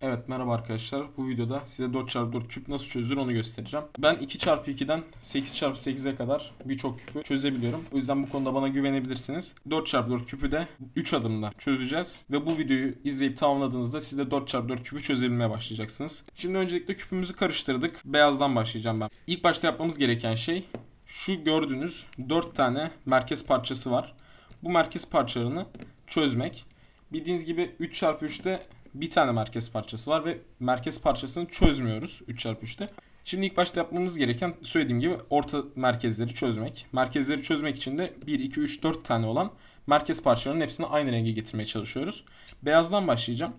Evet merhaba arkadaşlar. Bu videoda size 4x4 küp nasıl çözülür onu göstereceğim. Ben 2x2'den 8x8'e kadar birçok küpü çözebiliyorum. O yüzden bu konuda bana güvenebilirsiniz. 4x4 küpü de 3 adımda çözeceğiz. Ve bu videoyu izleyip tamamladığınızda siz de 4x4 küpü çözebilmeye başlayacaksınız. Şimdi öncelikle küpümüzü karıştırdık. Beyazdan başlayacağım ben. İlk başta yapmamız gereken şey şu gördüğünüz 4 tane merkez parçası var. Bu merkez parçalarını çözmek. Bildiğiniz gibi 3x3'te bir tane merkez parçası var ve merkez parçasını çözmüyoruz 3x3'te. Şimdi ilk başta yapmamız gereken söylediğim gibi orta merkezleri çözmek. Merkezleri çözmek için de 1, 2, 3, 4 tane olan merkez parçalarının hepsini aynı renge getirmeye çalışıyoruz. Beyazdan başlayacağım.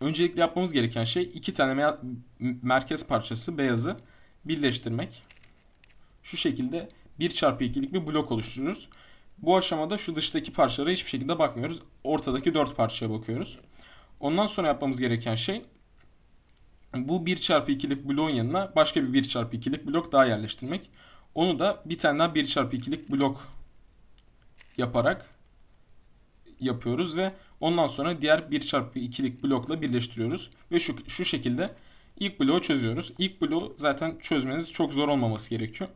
Öncelikle yapmamız gereken şey iki tane merkez parçası beyazı birleştirmek. Şu şekilde 1 çarpı 2'lik bir blok oluşturuyoruz. Bu aşamada şu dıştaki parçalara hiçbir şekilde bakmıyoruz. Ortadaki 4 parçaya bakıyoruz. Ondan sonra yapmamız gereken şey bu 1 çarpı 2'lik bloğun yanına başka bir 1 çarpı 2'lik blok daha yerleştirmek. Onu da bir tane daha 1 çarpı 2'lik blok yaparak yapıyoruz ve ondan sonra diğer 1 çarpı 2'lik blokla birleştiriyoruz. Ve şu, şu şekilde ilk bloğu çözüyoruz. İlk bloğu zaten çözmeniz çok zor olmaması gerekiyor.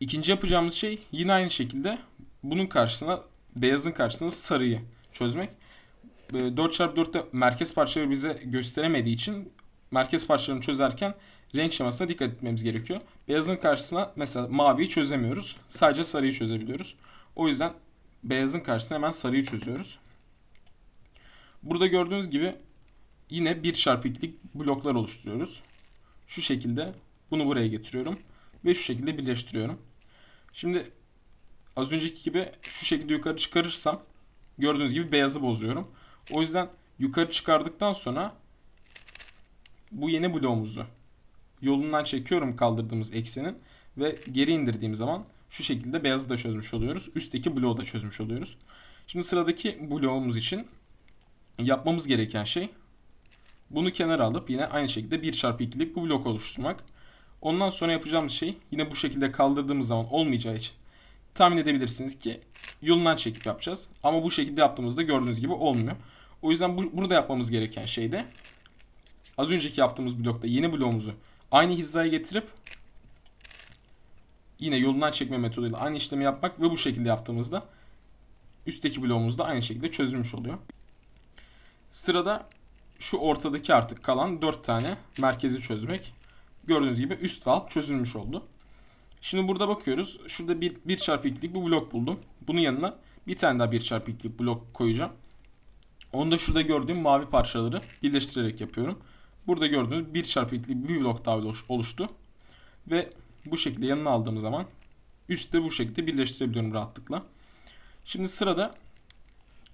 İkinci yapacağımız şey yine aynı şekilde bunun karşısına beyazın karşısına sarıyı çözmek. 4x4'te ee, merkez parçaları bize gösteremediği için merkez parçalarını çözerken renk şemasına dikkat etmemiz gerekiyor. Beyazın karşısına mesela maviyi çözemiyoruz. Sadece sarıyı çözebiliyoruz. O yüzden beyazın karşısına hemen sarıyı çözüyoruz. Burada gördüğünüz gibi yine 1 çarpı 2'lik bloklar oluşturuyoruz. Şu şekilde bunu buraya getiriyorum ve şu şekilde birleştiriyorum. Şimdi az önceki gibi şu şekilde yukarı çıkarırsam gördüğünüz gibi beyazı bozuyorum. O yüzden yukarı çıkardıktan sonra bu yeni bloğumuzu yolundan çekiyorum kaldırdığımız eksenin ve geri indirdiğim zaman şu şekilde beyazı da çözmüş oluyoruz. Üstteki bloğu da çözmüş oluyoruz. Şimdi sıradaki bloğumuz için yapmamız gereken şey bunu kenara alıp yine aynı şekilde 1 çarpı 2'lik bu blok oluşturmak. Ondan sonra yapacağımız şey yine bu şekilde kaldırdığımız zaman olmayacağı için tahmin edebilirsiniz ki yolundan çekip yapacağız. Ama bu şekilde yaptığımızda gördüğünüz gibi olmuyor. O yüzden bu, bunu da yapmamız gereken şey de az önceki yaptığımız blokta yeni bloğumuzu aynı hizaya getirip yine yolundan çekme metoduyla aynı işlemi yapmak ve bu şekilde yaptığımızda üstteki bloğumuz da aynı şekilde çözülmüş oluyor. Sırada şu ortadaki artık kalan 4 tane merkezi çözmek. Gördüğünüz gibi üst ve alt çözülmüş oldu. Şimdi burada bakıyoruz. Şurada bir, bir çarpı ikilik bir blok buldum. Bunun yanına bir tane daha bir çarpı ikilik blok koyacağım. Onu da şurada gördüğüm mavi parçaları birleştirerek yapıyorum. Burada gördüğünüz 1 çarpı ikili bir blok daha oluştu. Ve bu şekilde yanına aldığım zaman üstte bu şekilde birleştirebiliyorum rahatlıkla. Şimdi sırada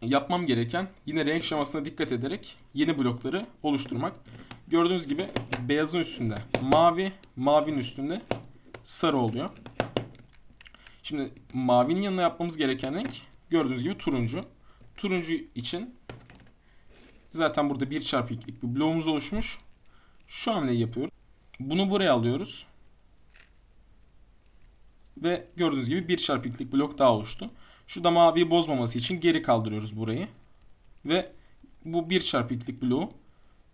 yapmam gereken yine renk şemasına dikkat ederek yeni blokları oluşturmak. Gördüğünüz gibi beyazın üstünde mavi, mavinin üstünde sarı oluyor. Şimdi mavinin yanına yapmamız gereken renk gördüğünüz gibi turuncu. Turuncu için Zaten burada 1 çarpı 2'lik bir bloğumuz oluşmuş. Şu hamleyi yapıyorum? Bunu buraya alıyoruz. Ve gördüğünüz gibi 1 çarpı 2'lik blok daha oluştu. Şu da mavi bozmaması için geri kaldırıyoruz burayı. Ve bu 1 çarpı 2'lik bloğu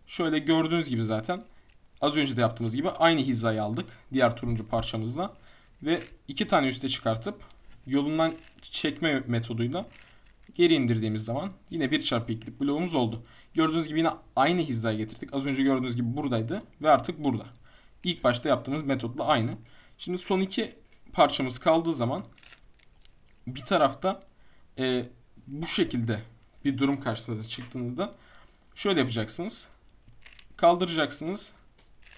şöyle gördüğünüz gibi zaten az önce de yaptığımız gibi aynı hizayı aldık diğer turuncu parçamızla. Ve iki tane üste çıkartıp yolundan çekme metoduyla Geri indirdiğimiz zaman yine 1 çarpı 2'lik bloğumuz oldu. Gördüğünüz gibi yine aynı hizaya getirdik. Az önce gördüğünüz gibi buradaydı ve artık burada. İlk başta yaptığımız metotla aynı. Şimdi son iki parçamız kaldığı zaman bir tarafta e, bu şekilde bir durum karşısına çıktığınızda şöyle yapacaksınız. Kaldıracaksınız.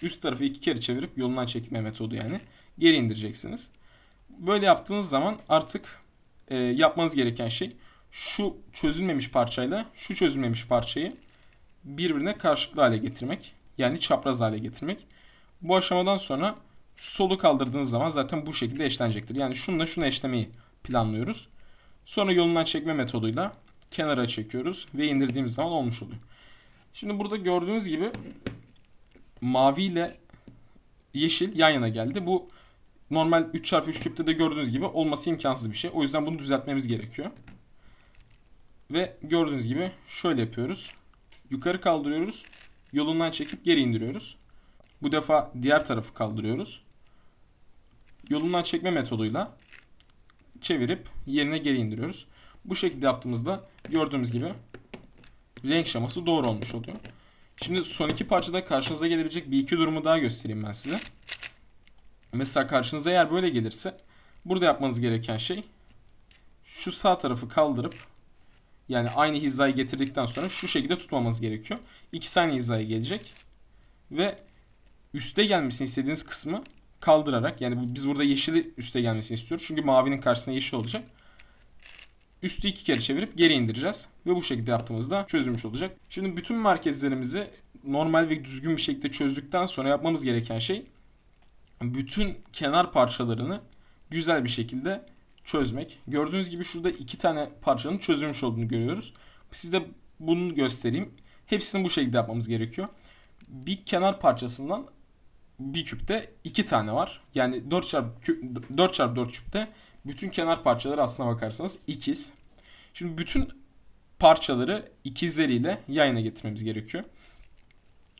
Üst tarafı iki kere çevirip yolundan çekme metodu yani. Geri indireceksiniz. Böyle yaptığınız zaman artık e, yapmanız gereken şey şu çözülmemiş parçayla şu çözülmemiş parçayı birbirine karşılıklı hale getirmek. Yani çapraz hale getirmek. Bu aşamadan sonra solu kaldırdığınız zaman zaten bu şekilde eşlenecektir. Yani şununla şunu eşlemeyi planlıyoruz. Sonra yolundan çekme metoduyla kenara çekiyoruz ve indirdiğimiz zaman olmuş oluyor. Şimdi burada gördüğünüz gibi mavi ile yeşil yan yana geldi. Bu normal 3x3 küpte de gördüğünüz gibi olması imkansız bir şey. O yüzden bunu düzeltmemiz gerekiyor. Ve gördüğünüz gibi şöyle yapıyoruz. Yukarı kaldırıyoruz. Yolundan çekip geri indiriyoruz. Bu defa diğer tarafı kaldırıyoruz. Yolundan çekme metoduyla çevirip yerine geri indiriyoruz. Bu şekilde yaptığımızda gördüğümüz gibi renk şaması doğru olmuş oluyor. Şimdi son iki parçada karşınıza gelebilecek bir iki durumu daha göstereyim ben size. Mesela karşınıza eğer böyle gelirse burada yapmanız gereken şey şu sağ tarafı kaldırıp yani aynı hizaya getirdikten sonra şu şekilde tutmamız gerekiyor. İki saniye hizaya gelecek. Ve üste gelmesini istediğiniz kısmı kaldırarak yani biz burada yeşili üste gelmesini istiyoruz. Çünkü mavinin karşısına yeşil olacak. Üstü iki kere çevirip geri indireceğiz. Ve bu şekilde yaptığımızda çözülmüş olacak. Şimdi bütün merkezlerimizi normal ve düzgün bir şekilde çözdükten sonra yapmamız gereken şey bütün kenar parçalarını güzel bir şekilde çözmek. Gördüğünüz gibi şurada iki tane parçanın çözülmüş olduğunu görüyoruz. Size bunu göstereyim. Hepsini bu şekilde yapmamız gerekiyor. Bir kenar parçasından bir küpte iki tane var. Yani 4 çarpı küp, 4 çarp 4 küpte bütün kenar parçaları aslına bakarsanız ikiz. Şimdi bütün parçaları ikizleriyle yayına getirmemiz gerekiyor.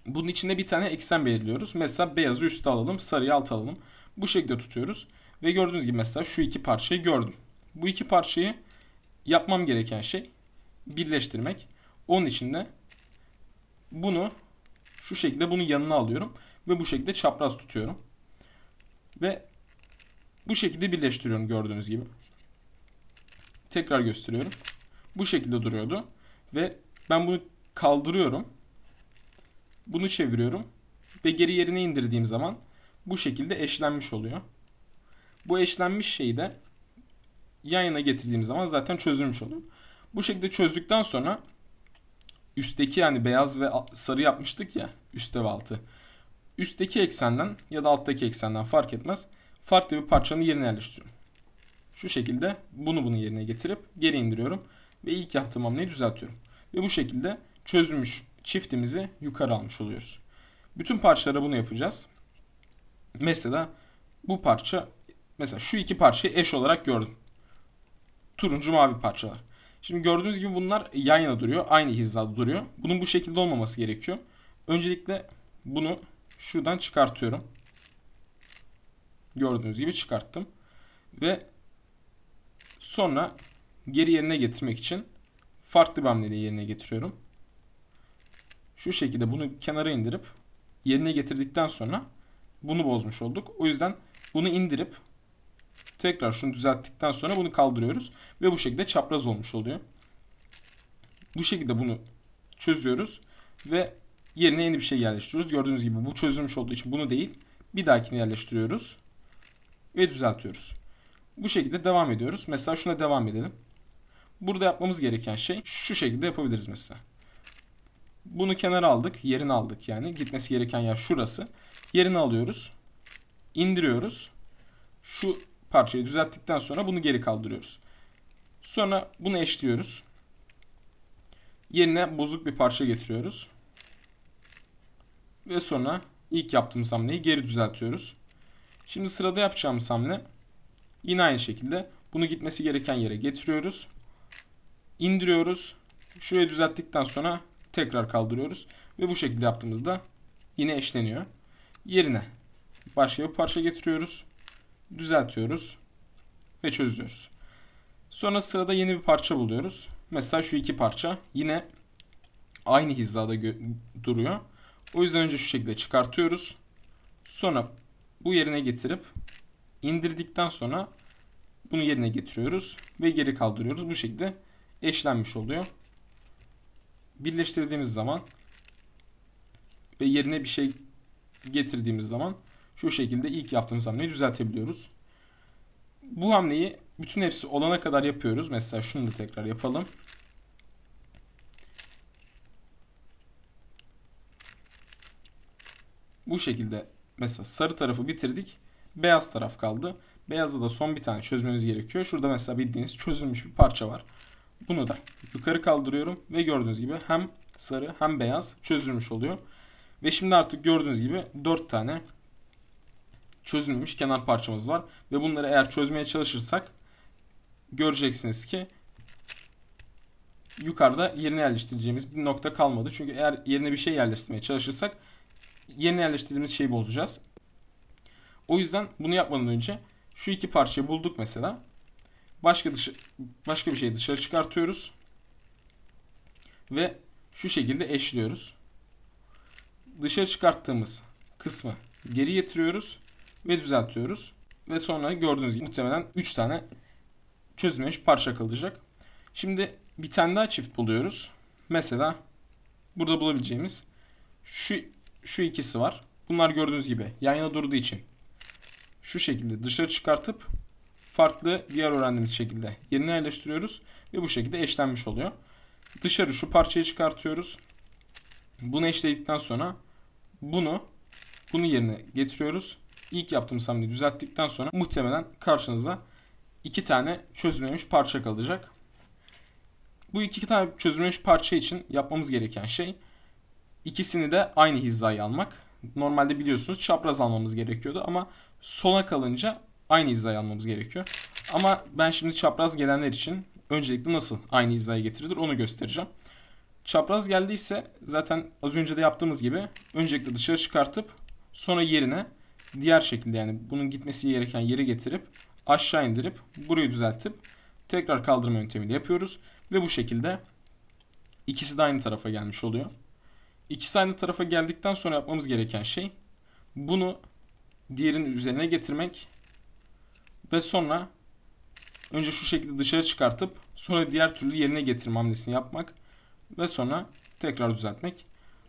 Bunun içinde bir tane eksen belirliyoruz. Mesela beyazı üstte alalım, sarıyı alt alalım. Bu şekilde tutuyoruz. Ve gördüğünüz gibi mesela şu iki parçayı gördüm. Bu iki parçayı yapmam gereken şey birleştirmek. Onun için de bunu şu şekilde bunun yanına alıyorum ve bu şekilde çapraz tutuyorum. Ve bu şekilde birleştiriyorum gördüğünüz gibi. Tekrar gösteriyorum. Bu şekilde duruyordu ve ben bunu kaldırıyorum. Bunu çeviriyorum ve geri yerine indirdiğim zaman bu şekilde eşlenmiş oluyor. Bu eşlenmiş şeyi de yan yana getirdiğim zaman zaten çözülmüş olur. Bu şekilde çözdükten sonra üstteki yani beyaz ve sarı yapmıştık ya üstte ve altı. Üstteki eksenden ya da alttaki eksenden fark etmez. Farklı bir parçanın yerine yerleştiriyorum. Şu şekilde bunu bunun yerine getirip geri indiriyorum. Ve ilk yaptığım hamleyi düzeltiyorum. Ve bu şekilde çözülmüş çiftimizi yukarı almış oluyoruz. Bütün parçalara bunu yapacağız. Mesela bu parça Mesela şu iki parçayı eş olarak gördüm. Turuncu mavi parçalar. Şimdi gördüğünüz gibi bunlar yan yana duruyor. Aynı hizada duruyor. Bunun bu şekilde olmaması gerekiyor. Öncelikle bunu şuradan çıkartıyorum. Gördüğünüz gibi çıkarttım. Ve sonra geri yerine getirmek için farklı bir hamleyle yerine getiriyorum. Şu şekilde bunu kenara indirip yerine getirdikten sonra bunu bozmuş olduk. O yüzden bunu indirip Tekrar şunu düzelttikten sonra bunu kaldırıyoruz. Ve bu şekilde çapraz olmuş oluyor. Bu şekilde bunu çözüyoruz. Ve yerine yeni bir şey yerleştiriyoruz. Gördüğünüz gibi bu çözülmüş olduğu için bunu değil bir dahakini yerleştiriyoruz. Ve düzeltiyoruz. Bu şekilde devam ediyoruz. Mesela şuna devam edelim. Burada yapmamız gereken şey şu şekilde yapabiliriz mesela. Bunu kenara aldık. Yerini aldık yani. Gitmesi gereken yer şurası. Yerini alıyoruz. indiriyoruz. Şu parçayı düzelttikten sonra bunu geri kaldırıyoruz. Sonra bunu eşliyoruz. Yerine bozuk bir parça getiriyoruz. Ve sonra ilk yaptığımız hamleyi geri düzeltiyoruz. Şimdi sırada yapacağımız hamle yine aynı şekilde bunu gitmesi gereken yere getiriyoruz. İndiriyoruz. Şurayı düzelttikten sonra tekrar kaldırıyoruz. Ve bu şekilde yaptığımızda yine eşleniyor. Yerine başka bir parça getiriyoruz düzeltiyoruz ve çözüyoruz. Sonra sırada yeni bir parça buluyoruz. Mesela şu iki parça yine aynı hizada duruyor. O yüzden önce şu şekilde çıkartıyoruz. Sonra bu yerine getirip indirdikten sonra bunu yerine getiriyoruz ve geri kaldırıyoruz. Bu şekilde eşlenmiş oluyor. Birleştirdiğimiz zaman ve yerine bir şey getirdiğimiz zaman şu şekilde ilk yaptığımız hamleyi düzeltebiliyoruz. Bu hamleyi bütün hepsi olana kadar yapıyoruz. Mesela şunu da tekrar yapalım. Bu şekilde mesela sarı tarafı bitirdik. Beyaz taraf kaldı. Beyazda da son bir tane çözmemiz gerekiyor. Şurada mesela bildiğiniz çözülmüş bir parça var. Bunu da yukarı kaldırıyorum ve gördüğünüz gibi hem sarı hem beyaz çözülmüş oluyor. Ve şimdi artık gördüğünüz gibi 4 tane çözülmemiş kenar parçamız var. Ve bunları eğer çözmeye çalışırsak göreceksiniz ki yukarıda yerine yerleştireceğimiz bir nokta kalmadı. Çünkü eğer yerine bir şey yerleştirmeye çalışırsak yerine yerleştirdiğimiz şeyi bozacağız. O yüzden bunu yapmadan önce şu iki parçayı bulduk mesela. Başka dışı, başka bir şeyi dışarı çıkartıyoruz. Ve şu şekilde eşliyoruz. Dışarı çıkarttığımız kısmı geri getiriyoruz ve düzeltiyoruz. Ve sonra gördüğünüz gibi muhtemelen 3 tane çözülmemiş parça kalacak. Şimdi bir tane daha çift buluyoruz. Mesela burada bulabileceğimiz şu şu ikisi var. Bunlar gördüğünüz gibi yan yana durduğu için şu şekilde dışarı çıkartıp farklı diğer öğrendiğimiz şekilde yerine yerleştiriyoruz ve bu şekilde eşlenmiş oluyor. Dışarı şu parçayı çıkartıyoruz. Bunu eşledikten sonra bunu bunu yerine getiriyoruz ilk yaptığımız hamleyi düzelttikten sonra muhtemelen karşınıza iki tane çözümlemiş parça kalacak. Bu iki tane çözümlemiş parça için yapmamız gereken şey ikisini de aynı hizaya almak. Normalde biliyorsunuz çapraz almamız gerekiyordu ama sona kalınca aynı hizaya almamız gerekiyor. Ama ben şimdi çapraz gelenler için öncelikle nasıl aynı hizaya getirilir onu göstereceğim. Çapraz geldiyse zaten az önce de yaptığımız gibi öncelikle dışarı çıkartıp sonra yerine diğer şekilde yani bunun gitmesi gereken yeri getirip aşağı indirip burayı düzeltip tekrar kaldırma yöntemiyle yapıyoruz. Ve bu şekilde ikisi de aynı tarafa gelmiş oluyor. İkisi aynı tarafa geldikten sonra yapmamız gereken şey bunu diğerinin üzerine getirmek ve sonra önce şu şekilde dışarı çıkartıp sonra diğer türlü yerine getirme hamlesini yapmak ve sonra tekrar düzeltmek.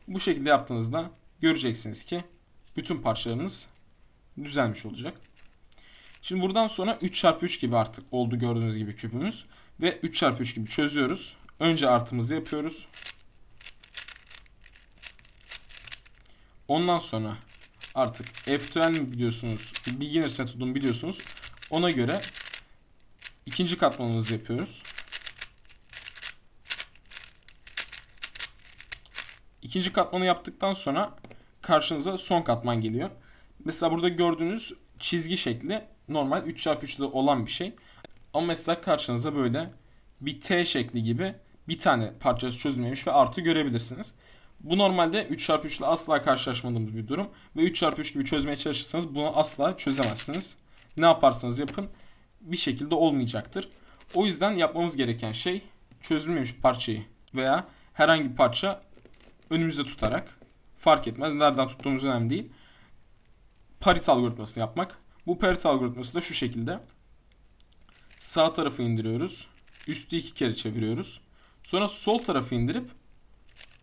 Bu şekilde yaptığınızda göreceksiniz ki bütün parçalarınız düzelmiş olacak. Şimdi buradan sonra 3x3 gibi artık oldu gördüğünüz gibi küpümüz. Ve 3x3 gibi çözüyoruz. Önce artımızı yapıyoruz. Ondan sonra artık F2N biliyorsunuz, beginners metodunu biliyorsunuz. Ona göre ikinci katmanımızı yapıyoruz. İkinci katmanı yaptıktan sonra karşınıza son katman geliyor. Mesela burada gördüğünüz çizgi şekli normal 3x3'lü olan bir şey. Ama mesela karşınıza böyle bir T şekli gibi bir tane parçası çözülmemiş ve artı görebilirsiniz. Bu normalde 3x3 ile asla karşılaşmadığımız bir durum. Ve 3x3 gibi çözmeye çalışırsanız bunu asla çözemezsiniz. Ne yaparsanız yapın bir şekilde olmayacaktır. O yüzden yapmamız gereken şey çözülmemiş parçayı veya herhangi bir parça önümüzde tutarak fark etmez nereden tuttuğumuz önemli değil. Parit algoritmasını yapmak. Bu Parit algoritması da şu şekilde. Sağ tarafı indiriyoruz. Üstü iki kere çeviriyoruz. Sonra sol tarafı indirip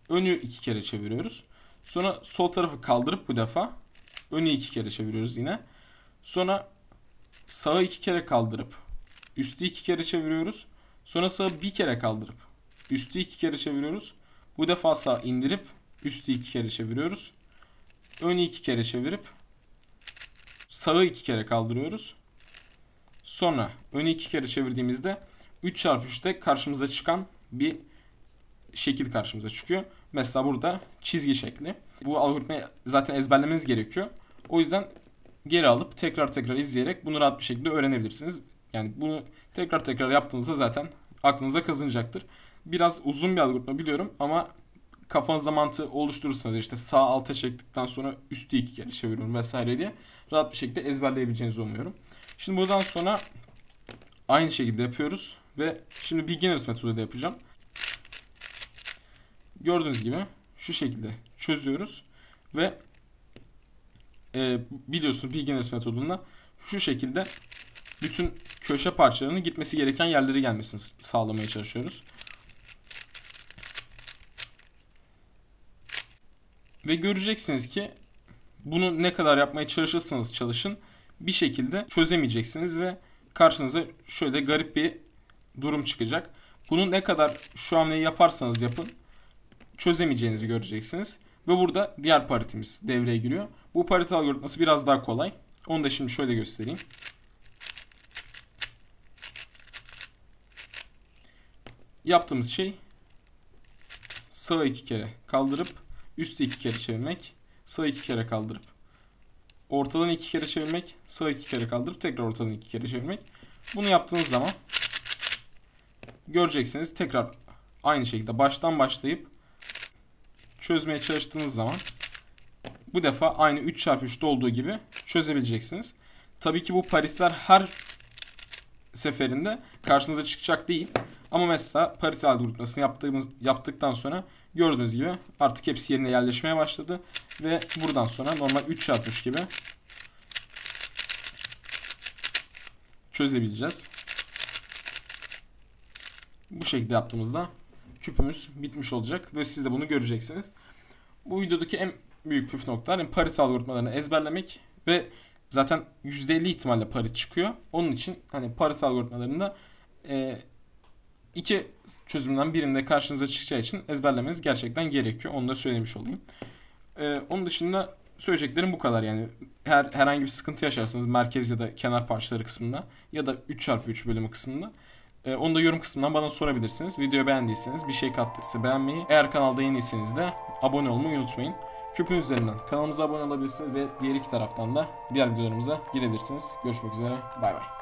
önü iki kere çeviriyoruz. Sonra sol tarafı kaldırıp bu defa önü iki kere çeviriyoruz yine. Sonra sağı iki kere kaldırıp üstü iki kere çeviriyoruz. Sonra sağı bir kere kaldırıp üstü iki kere çeviriyoruz. Bu defa sağ indirip üstü iki kere çeviriyoruz. Önü iki kere çevirip sağı 2 kere kaldırıyoruz. Sonra önü 2 kere çevirdiğimizde 3 çarpı 3'te karşımıza çıkan bir şekil karşımıza çıkıyor. Mesela burada çizgi şekli. Bu algoritmayı zaten ezberlememiz gerekiyor. O yüzden geri alıp tekrar tekrar izleyerek bunu rahat bir şekilde öğrenebilirsiniz. Yani bunu tekrar tekrar yaptığınızda zaten aklınıza kazınacaktır. Biraz uzun bir algoritma biliyorum ama kafanızda mantığı oluşturursanız işte sağ alta çektikten sonra üstü iki kere çeviriyorum vesaire diye rahat bir şekilde ezberleyebileceğinizi umuyorum. Şimdi buradan sonra aynı şekilde yapıyoruz ve şimdi beginners metodu da yapacağım. Gördüğünüz gibi şu şekilde çözüyoruz ve e, biliyorsunuz beginners metodunda şu şekilde bütün köşe parçalarının gitmesi gereken yerlere gelmesini sağlamaya çalışıyoruz. Ve göreceksiniz ki bunu ne kadar yapmaya çalışırsanız çalışın bir şekilde çözemeyeceksiniz ve karşınıza şöyle garip bir durum çıkacak. Bunu ne kadar şu hamleyi yaparsanız yapın çözemeyeceğinizi göreceksiniz. Ve burada diğer paritimiz devreye giriyor. Bu parite algoritması biraz daha kolay. Onu da şimdi şöyle göstereyim. Yaptığımız şey sağa iki kere kaldırıp Üstü iki kere çevirmek. Sağ iki kere kaldırıp. Ortadan iki kere çevirmek. Sağ iki kere kaldırıp tekrar ortadan iki kere çevirmek. Bunu yaptığınız zaman göreceksiniz tekrar aynı şekilde baştan başlayıp çözmeye çalıştığınız zaman bu defa aynı 3 çarpı 3'te olduğu gibi çözebileceksiniz. Tabii ki bu Parisler her seferinde karşınıza çıkacak değil. Ama mesela parite algoritmasını yaptığımız, yaptıktan sonra gördüğünüz gibi artık hepsi yerine yerleşmeye başladı. Ve buradan sonra normal 3 çarpmış gibi çözebileceğiz. Bu şekilde yaptığımızda küpümüz bitmiş olacak ve siz de bunu göreceksiniz. Bu videodaki en büyük püf noktalar yani parite algoritmalarını ezberlemek ve zaten %50 ihtimalle parit çıkıyor. Onun için hani parit algoritmalarında e, iki çözümden birinde karşınıza çıkacağı için ezberlemeniz gerçekten gerekiyor. Onu da söylemiş olayım. E, onun dışında söyleyeceklerim bu kadar yani. Her, herhangi bir sıkıntı yaşarsanız merkez ya da kenar parçaları kısmında ya da 3x3 bölümü kısmında e, onu da yorum kısmından bana sorabilirsiniz. Videoyu beğendiyseniz bir şey kattıysa beğenmeyi, eğer kanalda yeniyseniz de abone olmayı unutmayın küpün üzerinden kanalımıza abone olabilirsiniz ve diğer iki taraftan da diğer videolarımıza gidebilirsiniz. Görüşmek üzere. Bay bay.